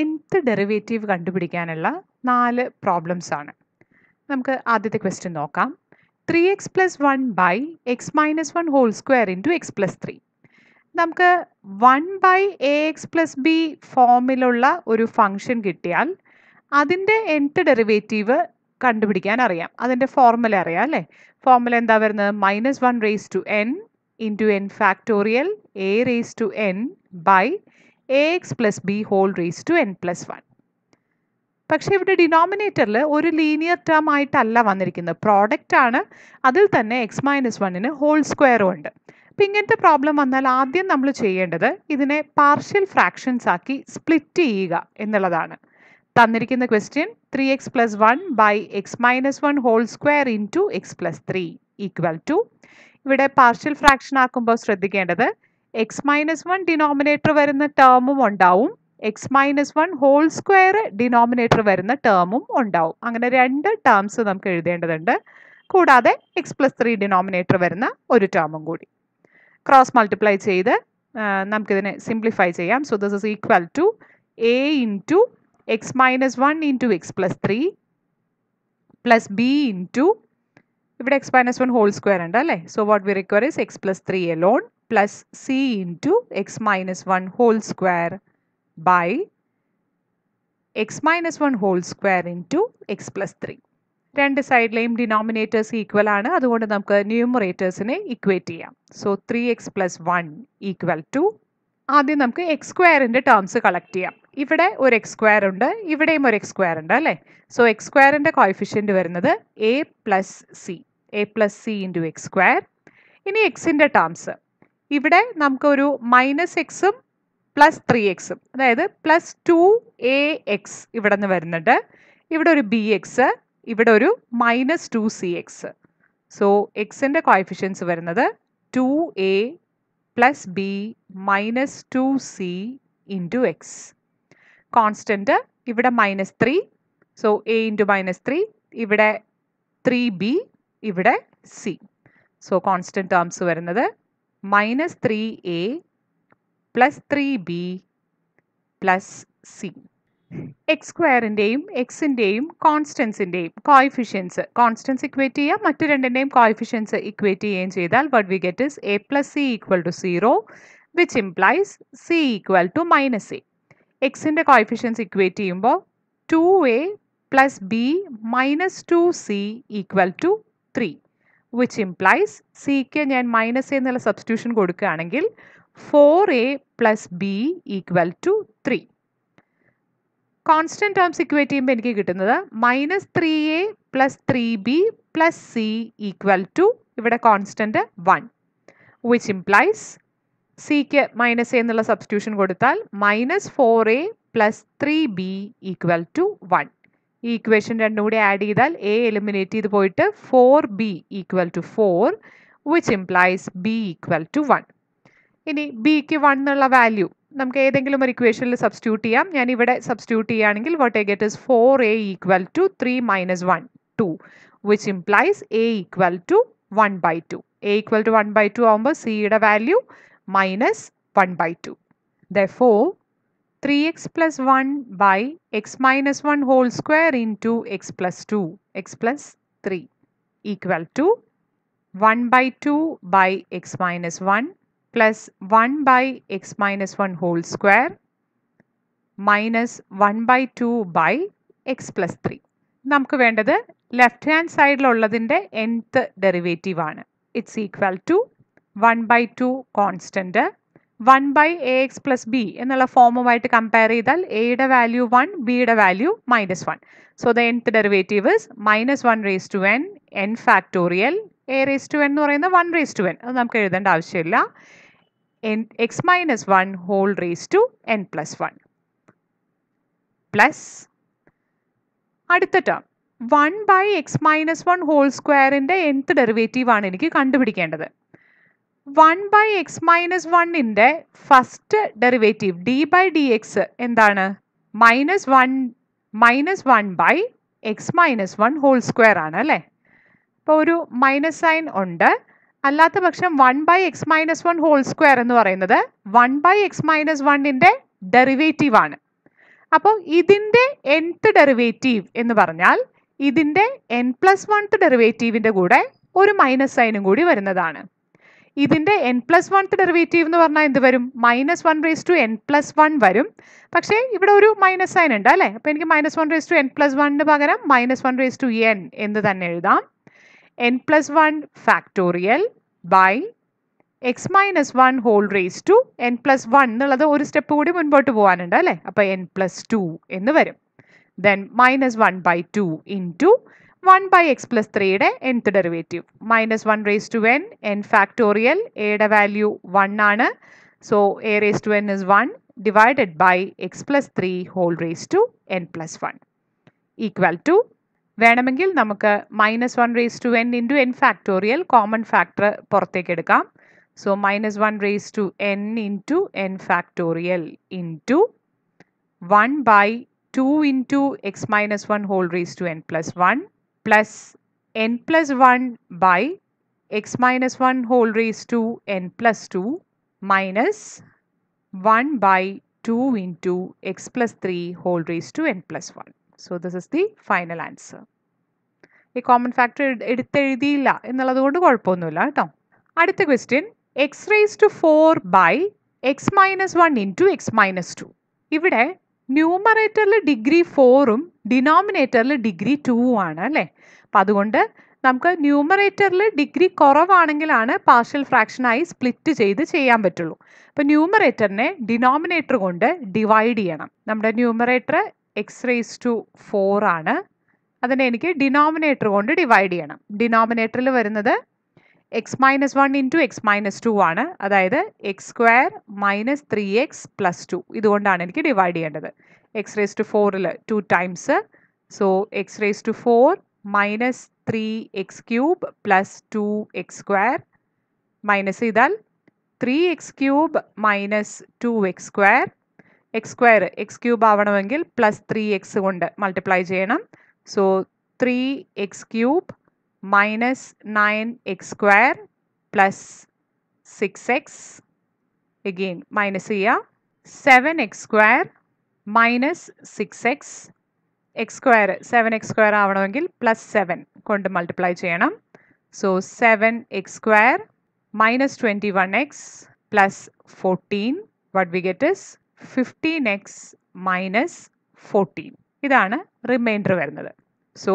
Nth derivative കണ്ടുപിടിക്കാനുള്ള നാല് problems ആണ് നമുക്ക് ആദ്യത്തെ ക്വസ്റ്റ്യൻ നോക്കാം three x plus one by x minus one whole square into x plus three നമുക്ക് one by a x plus b ഫോമിലുള്ള ഒരു ഫംഗ്ഷൻ കിട്ടിയാൽ അതിൻ്റെ എൻത്ത് ഡെറിവേറ്റീവ് കണ്ടുപിടിക്കാൻ അറിയാം അതിൻ്റെ ഫോർമുല അറിയാം അല്ലേ ഫോർമുല എന്താ വരുന്നത് minus one raise to n into n factorial a raise to n by a x plus b whole raise to n plus one പക്ഷേ ഇവിടെ ഡിനോമിനേറ്ററിൽ ഒരു ലീനിയർ ടേം ആയിട്ടല്ല വന്നിരിക്കുന്നത് പ്രോഡക്റ്റ് ആണ് അതിൽ തന്നെ എക്സ് മൈനസ് വണ്ണിന് ഹോൾ സ്ക്വയറും ഉണ്ട് അപ്പം ഇങ്ങനത്തെ പ്രോബ്ലം വന്നാൽ ആദ്യം നമ്മൾ ചെയ്യേണ്ടത് ഇതിനെ പാർഷ്യൽ ഫ്രാക്ഷൻസ് ആക്കി സ്പ്ലിറ്റ് ചെയ്യുക എന്നുള്ളതാണ് തന്നിരിക്കുന്ന question three x plus one by x minus one whole square into x plus three equal to ഇവിടെ പാർഷ്യൽ ഫ്രാക്ഷൻ ആക്കുമ്പോൾ ശ്രദ്ധിക്കേണ്ടത് എക്സ് മൈനസ് വൺ ഡിനോമിനേറ്റർ വരുന്ന ടേമും ഉണ്ടാവും x minus one whole square denominator വരുന്ന ടേമും ഉണ്ടാവും അങ്ങനെ രണ്ട് ടേംസ് നമുക്ക് എഴുതേണ്ടതുണ്ട് കൂടാതെ എക്സ് പ്ലസ് ത്രീ ഡിനോമിനേറ്റർ വരുന്ന ഒരു ടേമും കൂടി ക്രോസ് മൾട്ടിപ്ലൈ ചെയ്ത് നമുക്കിതിനെ സിംപ്ലിഫൈ ചെയ്യാം so this is equal to a into x minus one into x plus three plus b into ഇവിടെ x minus one whole square ഉണ്ട് അല്ലേ so what we require is x plus three a loan plus c into x minus 1 whole square by x minus 1 whole square into x plus 3. രണ്ട് സൈഡിലെയും denominators equal ആണ് അതുകൊണ്ട് നമുക്ക് ന്യൂമറേറ്റേഴ്സിനെ equate ചെയ്യാം so three x plus one equal to ആദ്യം നമുക്ക് X സ്ക്വയറിൻ്റെ terms collect ചെയ്യാം ഇവിടെ ഒരു എക്സ് സ്ക്വയർ ഉണ്ട് ഇവിടെയും ഒരു എക്സ് സ്ക്വയർ ഉണ്ട് അല്ലേ സോ എക്സ് സ്ക്വയറിൻ്റെ കോയിഫിഷ്യൻ്റ് വരുന്നത് a plus c a plus c into x square ഇനി എക്സിൻ്റെ ടേംസ് ഇവിടെ നമുക്കൊരു മൈനസ് എക്സും പ്ലസ് ത്രീ എക്സും അതായത് പ്ലസ് ടു എ എക്സ് ഇവിടെ നിന്ന് വരുന്നുണ്ട് ഇവിടെ ഒരു ബി എക്സ് ഇവിടെ ഒരു minus two c x so എക്സിൻ്റെ കോയിഫിഷ്യൻസ് വരുന്നത് two a plus b minus two c into x constant ഇവിടെ minus three so a into minus three ഇവിടെ ത്രീ ബി ഇവിടെ സി സോ കോൺസ്റ്റൻറ്റ് ടേംസ് വരുന്നത് minus three a plus three b plus c x സ്ക്വയറിൻ്റെയും എക്സിൻ്റെയും കോൺസ്റ്റൻസിൻ്റെയും coefficients constants equate ചെയ്യുക മറ്റു രണ്ടിൻ്റെയും കോയിഫിഷ്യൻസ് ഇക്വേറ്റ് ചെയ്യുകയും ചെയ്താൽ what we get is a plus c equal to zero which implies c equal to minus a എക്സിൻ്റെ coefficients equate ചെയ്യുമ്പോൾ two a plus b minus two c equal to three which implies സിക്ക് ഞാൻ minus a എന്നുള്ള substitution കൊടുക്കുകയാണെങ്കിൽ four a plus b equal to three constant terms equate ചെയ്യുമ്പോൾ എനിക്ക് കിട്ടുന്നത് minus three a plus three b plus c equal to ഇവിടെ constant one which implies സിക്ക് minus a എന്നുള്ള സബ്സ്റ്റിറ്റ്യൂഷൻ കൊടുത്താൽ minus four a plus three B equal to one ഈ equation രണ്ടും കൂടി ആഡ് ചെയ്താൽ എ എലിമിനേറ്റ് ചെയ്ത് പോയിട്ട് four b equal to four which implies b equal to one ഇനി ബിക്ക് വൺ എന്നുള്ള വാല്യൂ നമുക്ക് ഏതെങ്കിലും ഒരു ഇക്വേഷനിൽ സബ്സ്റ്റിറ്റ്യൂട്ട് ചെയ്യാം ഞാൻ ഇവിടെ സബ്സ്റ്റിറ്റ്യൂട്ട് ചെയ്യുകയാണെങ്കിൽ what a get is four a equal to three minus one two which implies a equal to one by two a equal to one by two ആകുമ്പോൾ സിയുടെ value minus one by two therefore three x plus one by x minus one whole square into x plus two x plus three equal to one by two by x minus one plus one by x minus one whole square minus one by two by x plus three നമുക്ക് വേണ്ടത് left hand സൈഡിലുള്ളതിൻ്റെ nth derivative ആണ് it's equal to one by two constant one by a x plus b എന്നുള്ള ഫോമുമായിട്ട് compare ചെയ്താൽ എയുടെ value one ബിയുടെ value minus one so the nth derivative minus one raise to n n factorial a raise to n എന്ന് പറയുന്നത് one raise to N അത് നമുക്ക് എഴുതേണ്ട ആവശ്യമില്ല n x minus one whole raise to n plus one plus അടുത്ത term one by x minus one whole സ്ക്വയറിൻ്റെ nth derivative ആണ് എനിക്ക് കണ്ടുപിടിക്കേണ്ടത് വൺ ബൈ എക്സ് മൈനസ് വണ്ണിൻ്റെ first derivative d by d x എന്താണ് minus one minus one by x minus one whole square ആണ് അല്ലേ അപ്പോൾ ഒരു മൈനസ് സൈൻ ഉണ്ട് അല്ലാത്ത പക്ഷം one by x minus one whole square എന്ന് പറയുന്നത് വൺ ബൈ എക്സ് മൈനസ് വണ്ണിൻ്റെ ഡെറിവേറ്റീവ് ആണ് അപ്പോൾ ഇതിൻ്റെ എൻത്ത് ഡെറിവേറ്റീവ് എന്ന് പറഞ്ഞാൽ ഇതിൻ്റെ എൻ പ്ലസ് വൺത്ത് ഡെറിവേറ്റീവിൻ്റെ കൂടെ ഒരു മൈനസ് സൈനും കൂടി വരുന്നതാണ് ഇതിൻ്റെ എൻ പ്ലസ് വൺത്ത് ഡെറിവേറ്റീവ് എന്ന് പറഞ്ഞാൽ എന്ത് വരും minus one raise to n plus one വരും പക്ഷേ ഇവിടെ ഒരു മൈനസ് സൈൻ ഉണ്ട് അല്ലേ അപ്പോൾ എനിക്ക് minus one raise to n plus വണ്ണിന് പകരം minus one raise to n എന്ന് തന്നെ എഴുതാം n plus one factorial by x minus one whole raise to n plus one എന്നുള്ളത് ഒരു സ്റ്റെപ്പ് കൂടി മുൻപോട്ട് പോകാനുണ്ട് അല്ലേ അപ്പോൾ എൻ പ്ലസ് ടു എന്ന് വരും then minus one by two into one by x plus ത്രീയുടെ nth derivative minus one raise to n n factorial എയുടെ വാല്യൂ വൺ ആണ് so a raise to n is one divided by x plus three whole raise to n plus one equal to വേണമെങ്കിൽ നമുക്ക് minus one raise to n into n factorial common factor പുറത്തേക്ക് എടുക്കാം so minus one raise to n into n factorial into one by two into x minus one whole raise to n plus one plus n plus 1 by x minus 1 whole raised to n plus 2 minus 1 by 2 into x plus 3 whole raised to n plus 1. So, this is the final answer. ഈ common factor എടുത്തെഴുതിയില്ല എന്നുള്ളത് കൊണ്ട് കുഴപ്പമൊന്നുമില്ല കേട്ടോ അടുത്ത question x raise to four by x minus one into x minus two ഇവിടെ ന്യൂമറേറ്ററിൽ degree ഫോറും ഡിനോമിനേറ്ററിൽ ഡിഗ്രി ടുവും ആണ് അല്ലേ അപ്പം അതുകൊണ്ട് നമുക്ക് ന്യൂമറേറ്ററിൽ ഡിഗ്രി കുറവാണെങ്കിലാണ് പാർഷ്യൽ ഫ്രാക്ഷനായി സ്പ്ലിറ്റ് ചെയ്ത് ചെയ്യാൻ പറ്റുള്ളൂ അപ്പോൾ ന്യൂമറേറ്ററിനെ ഡിനോമിനേറ്റർ കൊണ്ട് ഡിവൈഡ് ചെയ്യണം നമ്മുടെ ന്യൂമറേറ്റർ എക്സ് റേസ് ടു ഫോറാണ് ആണ് അതിനെ എനിക്ക് ഡിനോമിനേറ്റർ കൊണ്ട് ഡിവൈഡ് ചെയ്യണം ഡിനോമിനേറ്ററിൽ വരുന്നത് x minus one into x minus two ആണ് അതായത് x square minus three x plus two ഇതുകൊണ്ടാണ് എനിക്ക് ഡിവൈഡ് ചെയ്യേണ്ടത് എക്സ് റേസ് ടു ഫോറിൽ two times so x raise to four minus three x cube plus two x square minus ചെയ്താൽ three x cube minus two x square x square x cube ആവണമെങ്കിൽ plus three x കൊണ്ട് multiply ചെയ്യണം so three x cube minus 9x square plus 6x again minus here 7x square minus 6x x square seven x square ആവണമെങ്കിൽ plus seven കൊണ്ട് multiply ചെയ്യണം so seven x square minus twenty one x plus fourteen what we get is fifteen x minus fourteen ഇതാണ് remainder വരുന്നത് so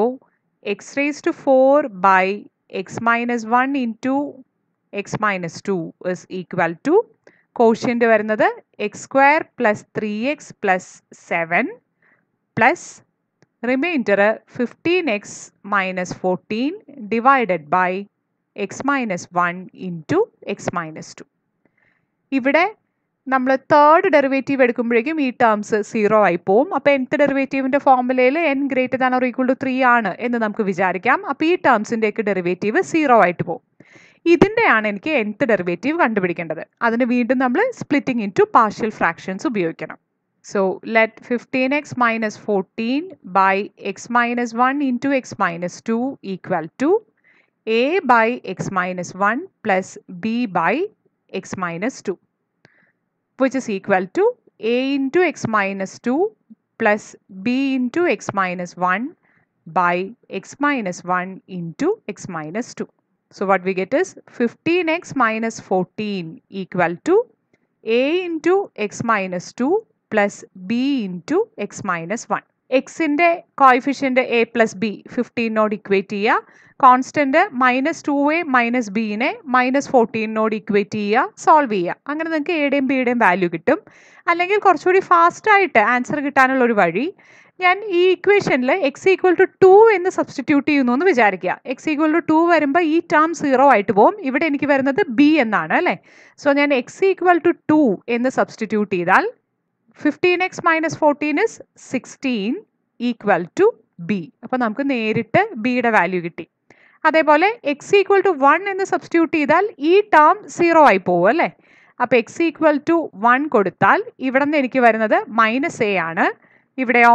x raised to 4 by x minus 1 into x minus 2 is equal to quotient of x square plus 3x plus 7 plus remainder 15x minus 14 divided by x minus 1 into x minus 2. നമ്മൾ third derivative എടുക്കുമ്പോഴേക്കും ഈ terms zero ആയി പോവും അപ്പോൾ nth ഡെറിവേറ്റീവിൻ്റെ ഫോർമുലയിൽ n greater than or equal to three ആണ് എന്ന് നമുക്ക് വിചാരിക്കാം അപ്പോൾ ഈ ടേംസിൻ്റെയൊക്കെ ഡെറിവേറ്റീവ് സീറോ ആയിട്ട് പോകും ഇതിൻ്റെയാണ് എനിക്ക് nth ഡെറിവേറ്റീവ് കണ്ടുപിടിക്കേണ്ടത് അതിന് വീണ്ടും നമ്മൾ splitting into partial fractions ഉപയോഗിക്കണം so let fifteen x minus fourteen by x minus one into x minus two equal to a by x minus one plus b by x minus two which is equal to a into x minus 2 plus b into x minus 1 by x minus 1 into x minus 2. So what we get is 15x minus 14 equal to a into x minus 2 plus b into x minus 1. എക്സിൻ്റെ coefficient a plus b ഫിഫ്റ്റീനോട് equate ചെയ്യുക constant minus two a minus ബീനെ minus ഫോർട്ടീനോട് equate ചെയ്യുക solve ചെയ്യുക അങ്ങനെ നിങ്ങൾക്ക് എയുടെയും ബിയുടെയും വാല്യൂ കിട്ടും അല്ലെങ്കിൽ കുറച്ചുകൂടി ഫാസ്റ്റായിട്ട് ആൻസർ കിട്ടാനുള്ള ഒരു വഴി ഞാൻ ഈ ഇക്വേഷനിൽ എക്സ് ഈക്വൽ ടു ടു എന്ന് സബ്സ്റ്റിറ്റ്യൂട്ട് ചെയ്യുന്നു എന്ന് വിചാരിക്കുക എക്സ് ഈക്വൽ ടു ടു വരുമ്പോൾ ഈ ടേം സീറോ ആയിട്ട് പോകും ഇവിടെ എനിക്ക് വരുന്നത് ബി എന്നാണ് അല്ലേ സോ ഞാൻ എക്സ് ഈക്വൽ ടു ടു എന്ന് സബ്സ്റ്റിറ്റ്യൂട്ട് ചെയ്താൽ fifteen x minus fourteen is sixteen equal to b അപ്പോൾ നമുക്ക് നേരിട്ട് ബിയുടെ വാല്യൂ കിട്ടി അതേപോലെ എക്സ് ഈക്വൽ ടു വൺ എന്ന് സബ്സ്റ്റിറ്റ്യൂട്ട് ചെയ്താൽ ഈ ടേം സീറോ ആയി പോകും അല്ലേ അപ്പോൾ എക്സ് ഈക്വൽ ടു വൺ കൊടുത്താൽ ഇവിടെ നിന്ന് എനിക്ക് വരുന്നത് മൈനസ് എ ആണ് ഇവിടെയോ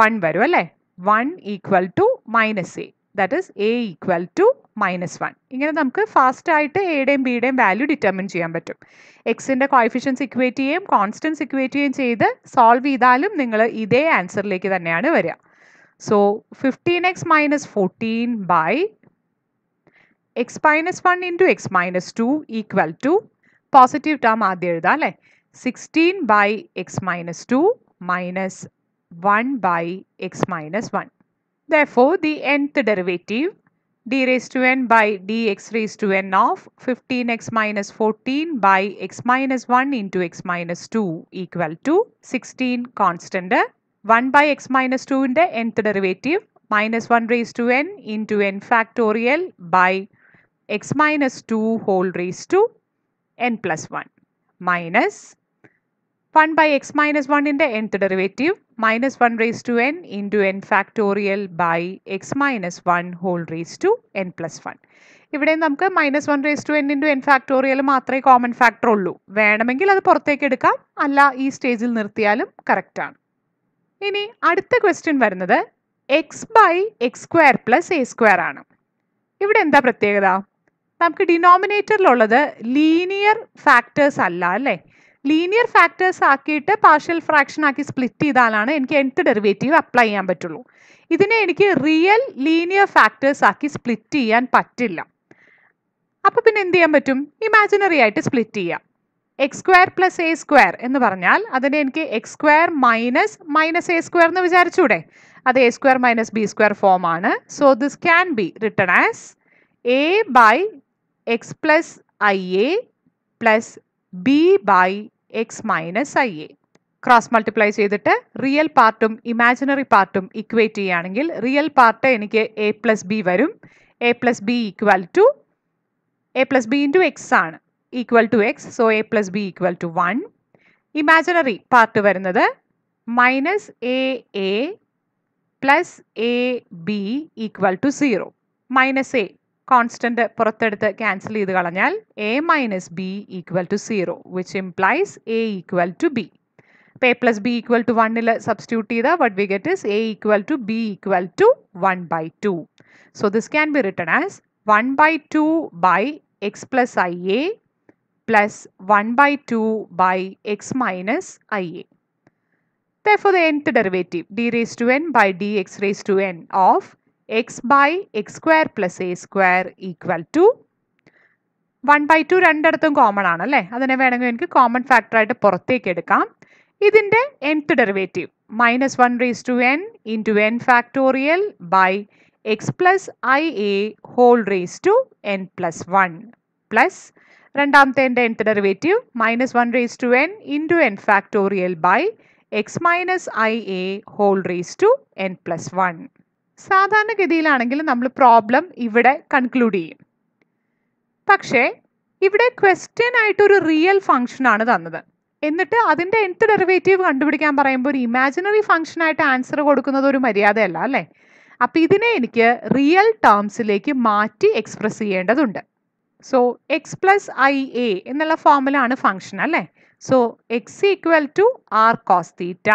വൺ വരും അല്ലേ one equal to minus a that is a equal to minus one ഇങ്ങനെ നമുക്ക് ഫാസ്റ്റ് ആയിട്ട് എയുടെയും ബിയുടെയും വാല്യൂ ഡിറ്റർമിൻ ചെയ്യാൻ പറ്റും എക്സിൻ്റെ കോയിഫിഷ്യൻസ് ഇക്വേറ്റ് ചെയ്യുകയും കോൺസ്റ്റൻസ് ഇക്വേറ്റ് ചെയ്യുകയും ചെയ്ത് സോൾവ് ചെയ്താലും നിങ്ങൾ ഇതേ ആൻസറിലേക്ക് തന്നെയാണ് വരിക so fifteen x minus fourteen by x minus one into x minus two equal to positive term ആദ്യം എഴുതാം അല്ലേ sixteen by x minus two minus one by x minus one therefore the nth derivative d raised to n by dx raised to n of 15x minus 14 by x minus 1 into x minus 2 equal to 16 constant uh, 1 by x minus 2 in the nth derivative minus 1 raised to n into n factorial by x minus 2 whole raised to n plus 1 minus 1 by x minus 1 in the nth derivative minus 1 raised to n into n factorial by x minus 1 whole raised to n plus 1. ഇവിടെ നമുക്ക് minus one raise to n into n factorial മാത്രമേ common factor ഉള്ളൂ വേണമെങ്കിൽ അത് പുറത്തേക്ക് എടുക്കാം അല്ല ഈ സ്റ്റേജിൽ നിർത്തിയാലും കറക്റ്റാണ് ഇനി അടുത്ത ക്വസ്റ്റ്യൻ വരുന്നത് x by x square plus a square ആണ് ഇവിടെ എന്താ പ്രത്യേകത നമുക്ക് ഡിനോമിനേറ്ററിലുള്ളത് ലീനിയർ ഫാക്ടേഴ്സ് അല്ല അല്ലേ ലീനിയർ ഫാക്ടേഴ്സ് ആക്കിയിട്ട് പാർഷ്യൽ ഫ്രാക്ഷൻ ആക്കി സ്പ്ലിറ്റ് ചെയ്താലാണ് എനിക്ക് എൻത്ത് ഡെറിവേറ്റീവ് അപ്ലൈ ചെയ്യാൻ പറ്റുള്ളൂ ഇതിനെ എനിക്ക് റിയൽ ലീനിയർ ഫാക്ടേഴ്സ് ആക്കി സ്പ്ലിറ്റ് ചെയ്യാൻ പറ്റില്ല അപ്പോൾ പിന്നെ എന്ത് ചെയ്യാൻ പറ്റും ഇമാജിനറി ആയിട്ട് സ്പ്ലിറ്റ് ചെയ്യാം x square plus a square എന്ന് പറഞ്ഞാൽ അതിനെ എനിക്ക് x square minus minus a square എന്ന് വിചാരിച്ചൂടെ അത് a square minus b square form ആണ് so this can be written as a by x plus i a plus b by x minus i a cross multiply ചെയ്തിട്ട് real പാർട്ടും imaginary പാർട്ടും equate ചെയ്യുകയാണെങ്കിൽ real part എനിക്ക് a plus b വരും a plus b equal to a plus b into x ആണ് equal to x so a plus b equal to one imaginary part വരുന്നത് minus a a plus a b equal to zero minus a constant പുറത്തെടുത്ത് cancel ചെയ്ത് കളഞ്ഞാൽ a minus b equal to zero which implies a equal to b അപ്പോൾ a plus b equal to വണ്ണിൽ substitute ചെയ്താൽ what we get is a equal to b equal to one by two so this can be written as one by two by x plus i a plus one by two by x minus i a the Therefore, the derivative d raise to n by d x raise to n of x by x square plus a square equal to one by two രണ്ടിടത്തും common ആണ് അല്ലേ അതിനെ വേണമെങ്കിൽ എനിക്ക് common ഫാക്ടറായിട്ട് പുറത്തേക്ക് എടുക്കാം ഇതിൻ്റെ nth derivative minus one raise to n into n factorial by x plus i a whole raise to n plus one plus രണ്ടാമത്തെ എൻ്റെ nth derivative minus one raise to n into n factorial by x minus i a whole raise to n plus one സാധാരണഗതിയിലാണെങ്കിൽ നമ്മൾ problem ഇവിടെ conclude ചെയ്യും പക്ഷേ ഇവിടെ question ആയിട്ടൊരു real ആണ് തന്നത് എന്നിട്ട് അതിൻ്റെ എന്ത് ഡെറിവേറ്റീവ് കണ്ടുപിടിക്കാൻ പറയുമ്പോൾ ഒരു ഇമാജിനറി ഫംഗ്ഷനായിട്ട് ആൻസർ കൊടുക്കുന്നത് ഒരു മര്യാദയല്ല അല്ലേ അപ്പം ഇതിനെ എനിക്ക് റിയൽ ടേംസിലേക്ക് മാറ്റി എക്സ്പ്രസ് ചെയ്യേണ്ടതുണ്ട് so x plus i a എന്നുള്ള ഫോമിലാണ് ഫംഗ്ഷൻ അല്ലേ so x equal to r cos theta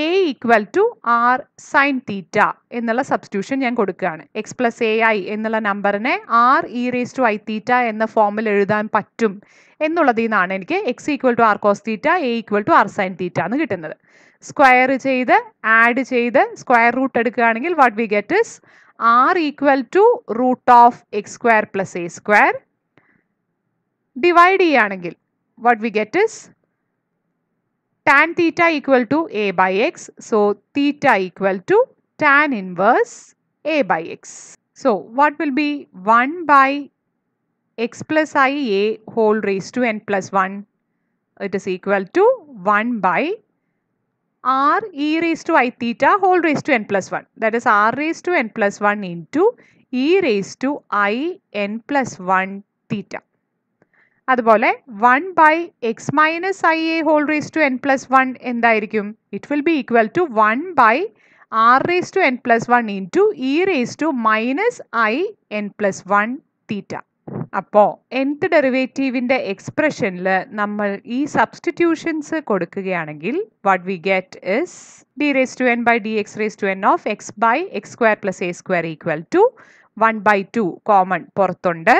a equal to r sine theta എന്നുള്ള സബ്സ്റ്റിറ്റ്യൂഷൻ ഞാൻ കൊടുക്കുകയാണ് എക്സ് പ്ലസ് എ ഐ എന്നുള്ള നമ്പറിനെ r e raise to i theta എന്ന ഫോമിൽ എഴുതാൻ പറ്റും എന്നുള്ളതിൽ നിന്നാണ് എനിക്ക് x equal to r cos theta a equal to r sine theta എന്ന് കിട്ടുന്നത് സ്ക്വയർ ചെയ്ത് ആഡ് ചെയ്ത് സ്ക്വയർ റൂട്ട് എടുക്കുകയാണെങ്കിൽ what we get is r equal to root of x square plus a square divide ചെയ്യുകയാണെങ്കിൽ what we get is tan theta equal to a by x. So, theta equal to tan inverse a by x. So, what will be 1 by x plus i a whole raised to n plus 1. It is equal to 1 by r e raised to i theta whole raised to n plus 1. That is r raised to n plus 1 into e raised to i n plus 1 theta. അതുപോലെ one by x minus i a whole raise to n plus one എന്തായിരിക്കും it will be equal to one by r raise to n plus one into e raise to minus i n plus one theta അപ്പോൾ nth ഡെറിവേറ്റീവിൻ്റെ എക്സ്പ്രഷനിൽ നമ്മൾ ഈ substitutions കൊടുക്കുകയാണെങ്കിൽ what we get is d raise to n by d x raise to n of x by x square plus a square equal to one by two common പുറത്തുണ്ട്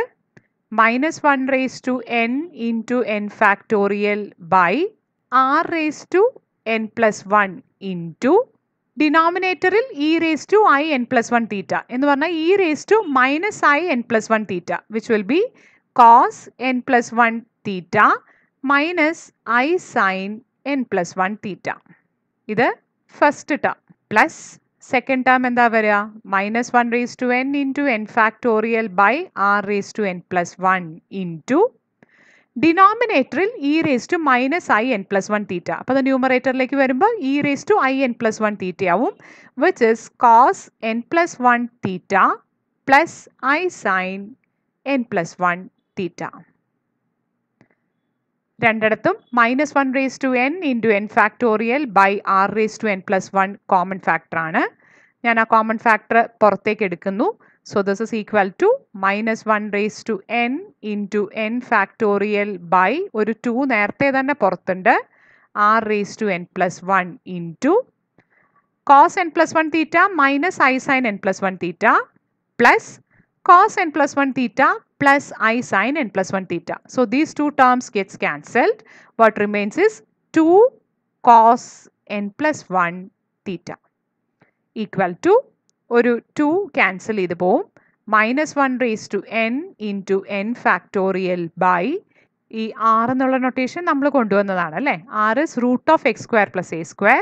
minus 1 raised to n into n factorial by r raised to n plus 1 into ഡിനോമിനേറ്ററിൽ e raise to i n plus one theta എന്ന് പറഞ്ഞാൽ e raise to minus i n plus one theta which will be cos n plus one theta minus i sine n plus one theta ഇത് first term plus second term and area minus minus 1 raised to n into n factorial by r raised to n plus 1 into denominator e raised to minus i n plus 1 theta. Appa the numerator like varumba e raised to i n plus 1 theta avum which is cos n plus 1 theta plus i sine n plus 1 theta. രണ്ടിടത്തും minus one raise to n into n factorial by r raise to n plus one common ഫാക്ടറാണ് ഞാൻ ആ common factor പുറത്തേക്ക് എടുക്കുന്നു so this is equal to minus one raise to n into n factorial by ഒരു two നേരത്തെ തന്നെ പുറത്തുണ്ട് r raise to n plus one into cos n plus one theta minus i sine n plus one theta plus cos n plus one theta plus i sine n plus 1 theta. So, these two terms gets cancelled. What remains is 2 cos n plus 1 theta equal to ഒരു two cancel ചെയ്ത് പോവും minus one raise to n into n factorial by ഈ r എന്നുള്ള notation നമ്മൾ കൊണ്ടുവന്നതാണ് അല്ലേ r is root of x square plus a square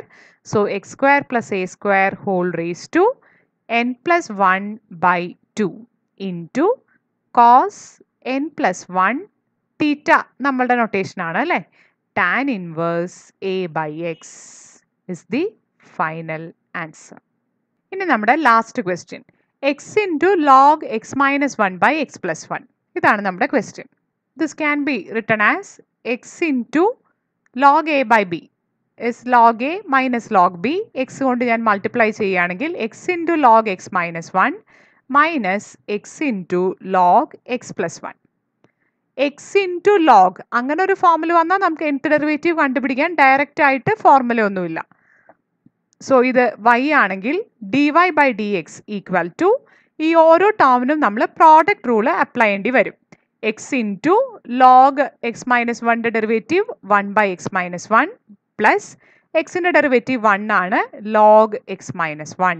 so x square plus a square whole raise to n plus one by two into cos n plus one theta നമ്മളുടെ notation ആണ് അല്ലേ tan inverse a by x is the final answer ഇനി നമ്മുടെ last question X into log x minus one by x plus one ഇതാണ് നമ്മുടെ question this can be written as x into log a by b is log a minus log b x കൊണ്ട് ഞാൻ multiply ചെയ്യുകയാണെങ്കിൽ x into log x minus one minus x into log x plus one x into log അങ്ങനെ ഒരു formula വന്നാൽ നമുക്ക് nth derivative കണ്ടുപിടിക്കാൻ direct ആയിട്ട് formula ഒന്നുമില്ല സോ ഇത് വൈ ആണെങ്കിൽ d y by d x equal to ഈ ഓരോ ടേമിനും നമ്മൾ പ്രോഡക്റ്റ് റൂള് അപ്ലൈ ചെയ്യേണ്ടി വരും x into log x minus വണ്ണിൻ്റെ derivative one by x minus one plus എക്സിൻ്റെ ഡെറിവേറ്റീവ് വൺ ആണ് log x minus one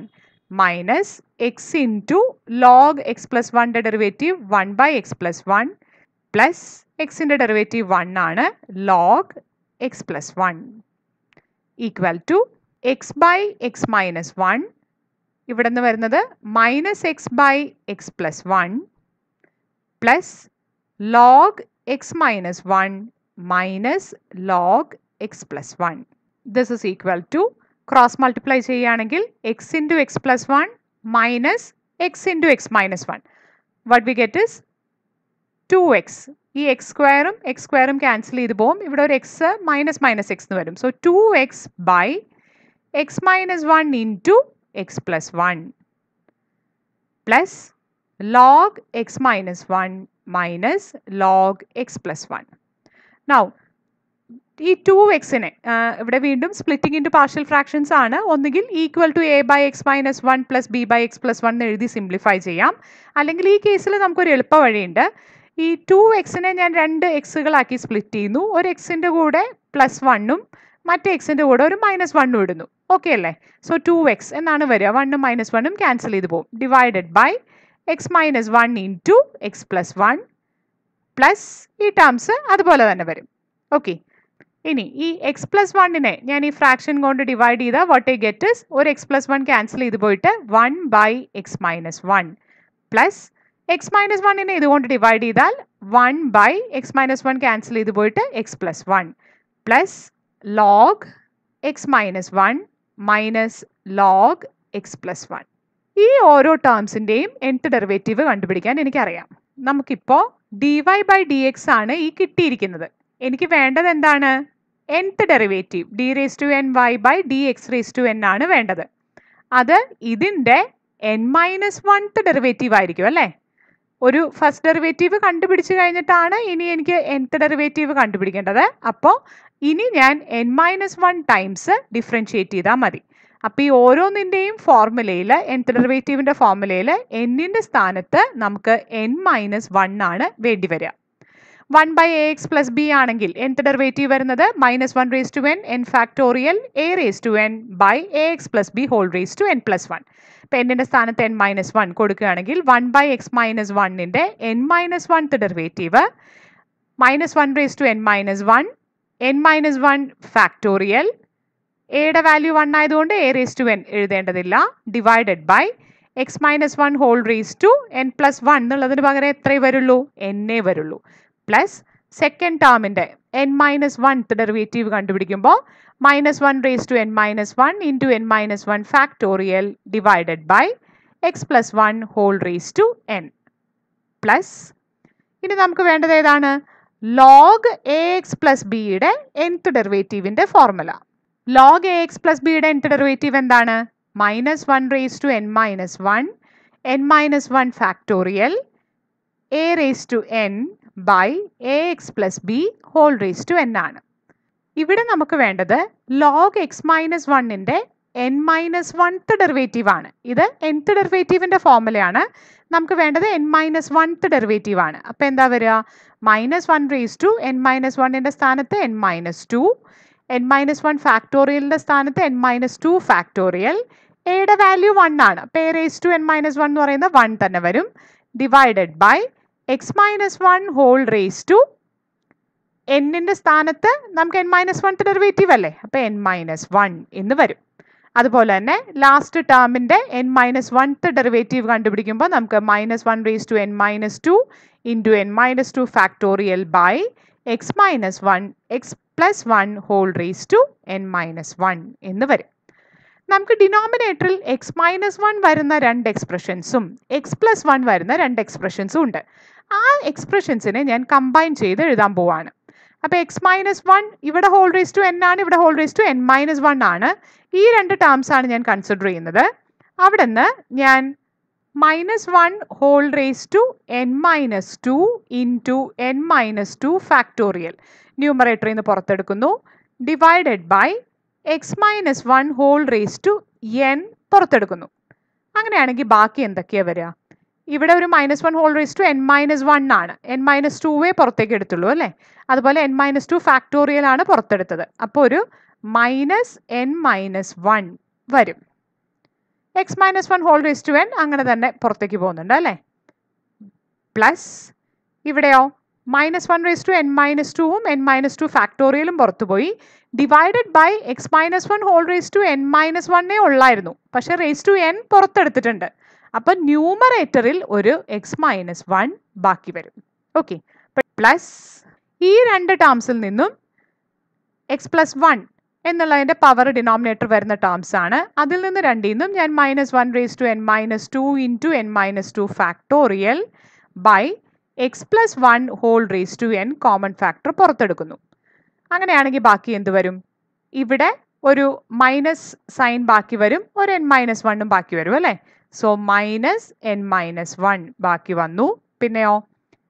minus x into log x plus 1 derivative 1 by x plus 1 plus x in the derivative 1 ana log x plus 1 equal to x by x minus 1 ivadanna varunathu minus x by x plus 1 plus log x minus 1 minus log x plus 1 this is equal to cross multiply ചെയ്യുകയാണെങ്കിൽ x into x plus one minus x into x minus one what we get is two x ഈ x സ്ക്വയറും x സ്ക്വയറും cancel ചെയ്ത് പോകും ഇവിടെ ഒരു X minus minus x എന്ന് വരും so two x by x minus one into x plus one plus log x minus one minus log x plus one now ഈ ടു എക്സിനെ ഇവിടെ വീണ്ടും സ്പ്ലിറ്റിംഗ് ഇൻറ്റു പാർഷ്യൽ ഫ്രാക്ഷൻസ് ആണ് ഒന്നുകിൽ equal to a by x minus one plus b by x plus one എഴുതി simplify ചെയ്യാം അല്ലെങ്കിൽ ഈ കേസിൽ നമുക്കൊരു എളുപ്പ വഴിയുണ്ട് ഈ ടു എക്സിനെ ഞാൻ രണ്ട് എക്സുകളാക്കി സ്പ്ലിറ്റ് ചെയ്യുന്നു ഒരു എക്സിൻ്റെ കൂടെ പ്ലസ് വണ്ണും മറ്റേ എക്സിൻ്റെ കൂടെ ഒരു മൈനസ് വണ്ണും ഇടുന്നു ഓക്കെ അല്ലേ സോ ടു എക്സ് എന്നാണ് വരിക വണ്ണും മൈനസ് വണ്ണും ക്യാൻസൽ ചെയ്ത് പോകും divided by x minus one into x plus one plus ഈ ടേംസ് അതുപോലെ തന്നെ വരും ഓക്കെ ഇനി ഈ എക്സ് പ്ലസ് വണ്ണിനെ ഞാൻ ഈ ഫ്രാക്ഷൻ കൊണ്ട് ഡിവൈഡ് ചെയ്താൽ വട്ട് ഐ ഗെറ്റ് ഇസ് ഒരു എക്സ് പ്ലസ് വൺ ക്യാൻസൽ ചെയ്ത് പോയിട്ട് one by x minus one plus x minus വണ്ണിനെ ഇതുകൊണ്ട് ഡിവൈഡ് ചെയ്താൽ one by x minus one cancel ചെയ്ത് പോയിട്ട് x plus one plus log x minus one minus log x plus one ഈ ഓരോ ടേംസിൻ്റെയും എൻത്ത് ഡെറിവേറ്റീവ് കണ്ടുപിടിക്കാൻ എനിക്കറിയാം നമുക്കിപ്പോൾ d y by d x ആണ് ഈ കിട്ടിയിരിക്കുന്നത് എനിക്ക് വേണ്ടത് എന്താണ് nth derivative d raise to n y by d x raise to n ആണ് വേണ്ടത് അത് ഇതിൻ്റെ എൻ മൈനസ് വൺത്ത് ഡെറിവേറ്റീവ് ആയിരിക്കും അല്ലേ ഒരു ഫസ്റ്റ് ഡെറിവേറ്റീവ് കണ്ടുപിടിച്ച് കഴിഞ്ഞിട്ടാണ് ഇനി എനിക്ക് എൻത്ത് ഡെറിവേറ്റീവ് കണ്ടുപിടിക്കേണ്ടത് അപ്പോൾ ഇനി ഞാൻ n minus one times differentiate ചെയ്താൽ മതി അപ്പോൾ ഈ ഓരോന്നിൻ്റെയും ഫോർമുലയിൽ എൻത്ത് ഡെറിവേറ്റീവിൻ്റെ ഫോർമുലയിൽ എന്നിൻ്റെ സ്ഥാനത്ത് നമുക്ക് എൻ മൈനസ് വൺ ആണ് വേണ്ടി വരിക one by a x plus b ആണെങ്കിൽ എന്ത് ഡെറിവേറ്റീവ് വരുന്നത് minus one raise to n n factorial a raise to n by a x plus b whole raise to n plus one ഇപ്പം എന്നിൻ്റെ സ്ഥാനത്ത് n minus one കൊടുക്കുകയാണെങ്കിൽ one by x minus വണ്ണിൻ്റെ n minus one derivative minus one raise to n minus one n minus one factorial എയുടെ value one ആയതുകൊണ്ട് a raise to N എഴുതേണ്ടതില്ല divided by x minus one whole raise to n plus one എന്നുള്ളതിന് പകരം എത്രയേ വരുള്ളൂ എന്നേ വരുള്ളൂ plus second ടേമിൻ്റെ എൻ മൈനസ് വൺ ഡെറിവേറ്റീവ് കണ്ടുപിടിക്കുമ്പോൾ minus one raise to n minus one into n minus one factorial divided by x plus one whole raise to n plus ഇനി നമുക്ക് വേണ്ടത് ഏതാണ് ലോഗ് എ എക്സ് പ്ലസ് ബിയുടെ nth ഡെറിവേറ്റീവിൻ്റെ formula log a x plus ബിയുടെ nth derivative എന്താണ് minus one raise to n minus one n minus one factorial a raise to n by a x plus b whole raise to n ആണ് ഇവിടെ നമുക്ക് വേണ്ടത് log x minus വണ്ണിൻ്റെ n minus oneth derivative ആണ് ഇത് nth ഡെറിവേറ്റീവിൻ്റെ ഫോർമുലയാണ് നമുക്ക് വേണ്ടത് N minus oneth derivative ആണ് അപ്പോൾ എന്താ വരിക minus one raise to n minus വണ്ണിൻ്റെ സ്ഥാനത്ത് n minus two n minus one ഫാക്ടോറിയലിൻ്റെ സ്ഥാനത്ത് എൻ മൈനസ് ടു ഫാക്ടോറിയൽ എയുടെ വാല്യൂ വൺ ആണ് അപ്പോൾ a raise to n minus one എന്ന് പറയുന്നത് വൺ തന്നെ വരും divided by x minus one whole raise to എന്നിൻ്റെ സ്ഥാനത്ത് നമുക്ക് എൻ മൈനസ് വൺ ഡെറിവേറ്റീവ് അല്ലേ അപ്പോൾ എൻ മൈനസ് വൺ എന്ന് വരും അതുപോലെ തന്നെ ലാസ്റ്റ് ടേമിൻ്റെ എൻ മൈനസ് വൺത്ത് ഡെറിവേറ്റീവ് കണ്ടുപിടിക്കുമ്പോൾ നമുക്ക് minus one raise to n minus two into n minus two factorial by x minus one x plus one whole raise to n minus one എന്ന് വരും നമുക്ക് ഡിനോമിനേറ്ററിൽ എക്സ് മൈനസ് വൺ വരുന്ന രണ്ട് എക്സ്പ്രഷൻസും X plus one വരുന്ന രണ്ട് എക്സ്പ്രഷൻസും ഉണ്ട് ആ എക്സ്പ്രഷൻസിനെ ഞാൻ കമ്പൈൻ ചെയ്ത് എഴുതാൻ പോവാണ് അപ്പോൾ എക്സ് മൈനസ് വൺ ഇവിടെ ഹോൾ റേസ് ടു എൻ ആണ് ഇവിടെ whole raise to n minus one ആണ് ഈ രണ്ട് ടേംസ് ആണ് ഞാൻ കൺസിഡർ ചെയ്യുന്നത് അവിടെ നിന്ന് ഞാൻ minus one whole raise to n minus two into n minus two factorial ന്യൂമറേറ്ററിൽ നിന്ന് പുറത്തെടുക്കുന്നു divided by x minus one whole raise to n പുറത്തെടുക്കുന്നു അങ്ങനെയാണെങ്കിൽ ബാക്കി എന്തൊക്കെയാണ് വരിക ഇവിടെ ഒരു minus one whole raise to n minus one ആണ് എൻ മൈനസ് ടുവേ പുറത്തേക്ക് എടുത്തുള്ളൂ അല്ലേ അതുപോലെ എൻ മൈനസ് ടു ഫാക്ടോറിയൽ ആണ് പുറത്തെടുത്തത് അപ്പോൾ ഒരു മൈനസ് എൻ മൈനസ് വൺ വരും x minus one whole raise to n അങ്ങനെ തന്നെ പുറത്തേക്ക് പോകുന്നുണ്ട് അല്ലേ പ്ലസ് ഇവിടെയോ minus one raise to n minus ടുവും എൻ മൈനസ് ടു ഫാക്ടോറിയലും പുറത്തു പോയി divided by x minus one whole raise to n minus വണ്ണേ ഉള്ളായിരുന്നു പക്ഷേ റേസ് ടു എൻ പുറത്തെടുത്തിട്ടുണ്ട് അപ്പം ന്യൂമറേറ്ററിൽ ഒരു എക്സ് മൈനസ് വൺ ബാക്കി വരും ഓക്കെ പ്ലസ് ഈ രണ്ട് ടേംസിൽ നിന്നും എക്സ് പ്ലസ് വൺ എന്നുള്ളതിൻ്റെ പവർ ഡിനോമിനേറ്റർ വരുന്ന ടേംസ് ആണ് അതിൽ നിന്ന് രണ്ടിൽ നിന്നും ഞാൻ minus one raise to n minus two two n minus two factorial by x plus one whole raise to n common factor പുറത്തെടുക്കുന്നു അങ്ങനെയാണെങ്കിൽ ബാക്കി എന്ത് വരും ഇവിടെ ഒരു മൈനസ് സൈൻ ബാക്കി വരും ഒരു എൻ മൈനസ് വണ്ണും ബാക്കി വരും അല്ലേ so minus n minus one ബാക്കി വന്നു പിന്നെയോ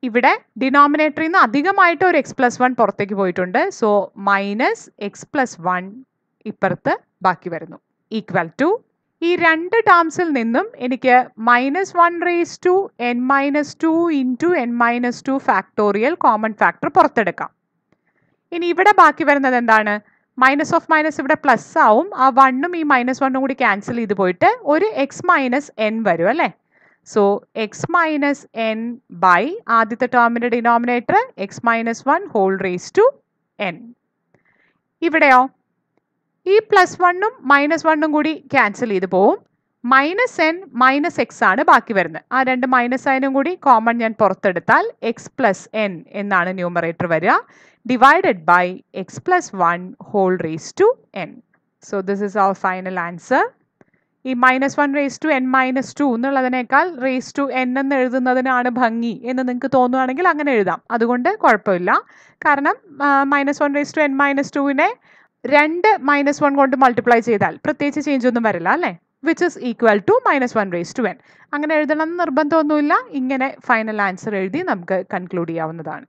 ഇവിടെ ഡിനോമിനേറ്ററിൽ നിന്ന് അധികമായിട്ട് ഒരു എക്സ് പ്ലസ് വൺ പുറത്തേക്ക് പോയിട്ടുണ്ട് so minus x plus one ഇപ്പുറത്ത് ബാക്കി വരുന്നു ഈക്വൽ ടു ഈ രണ്ട് ടേംസിൽ നിന്നും എനിക്ക് minus one raise to n minus two into n minus two factorial common factor പുറത്തെടുക്കാം ഇനി ഇവിടെ ബാക്കി വരുന്നത് എന്താണ് മൈനസ് ഓഫ് മൈനസ് ഇവിടെ പ്ലസ് ആവും ആ വണ്ണും ഈ മൈനസ് വണ്ണും കൂടി ക്യാൻസൽ ചെയ്ത് പോയിട്ട് ഒരു എക്സ് മൈനസ് എൻ വരും അല്ലേ so x minus n by ആദ്യത്തെ ടേമിൻ്റെ denominator x minus one whole raise to n ഇവിടെയോ ഈ പ്ലസ് വണ്ണും മൈനസ് വണ്ണും കൂടി ക്യാൻസൽ ചെയ്ത് പോവും മൈനസ് എൻ മൈനസ് എക്സ് ആണ് ബാക്കി വരുന്നത് ആ രണ്ട് മൈനസ് അതിനും കൂടി കോമൺ ഞാൻ പുറത്തെടുത്താൽ എക്സ് പ്ലസ് എൻ എന്നാണ് ന്യൂമറേറ്റർ വരിക divided by x plus 1 whole raised to n. So, this is our final answer. ഈ minus one raise to n minus two എന്നുള്ളതിനേക്കാൾ റേസ് ടു എൻ എന്ന് എഴുതുന്നതിനാണ് ഭംഗി എന്ന് നിങ്ങൾക്ക് തോന്നുവാണെങ്കിൽ അങ്ങനെ എഴുതാം അതുകൊണ്ട് കുഴപ്പമില്ല കാരണം minus one raise to n minus ടുവിനെ രണ്ട് മൈനസ് വൺ കൊണ്ട് മൾട്ടിപ്ലൈ ചെയ്താൽ പ്രത്യേകിച്ച് ചേഞ്ച് ഒന്നും വരില്ല അല്ലേ which is equal to minus one raise to n അങ്ങനെ എഴുതണം എന്ന് നിർബന്ധമൊന്നുമില്ല ഇങ്ങനെ ഫൈനൽ ആൻസർ എഴുതി നമുക്ക് കൺക്ലൂഡ് ചെയ്യാവുന്നതാണ്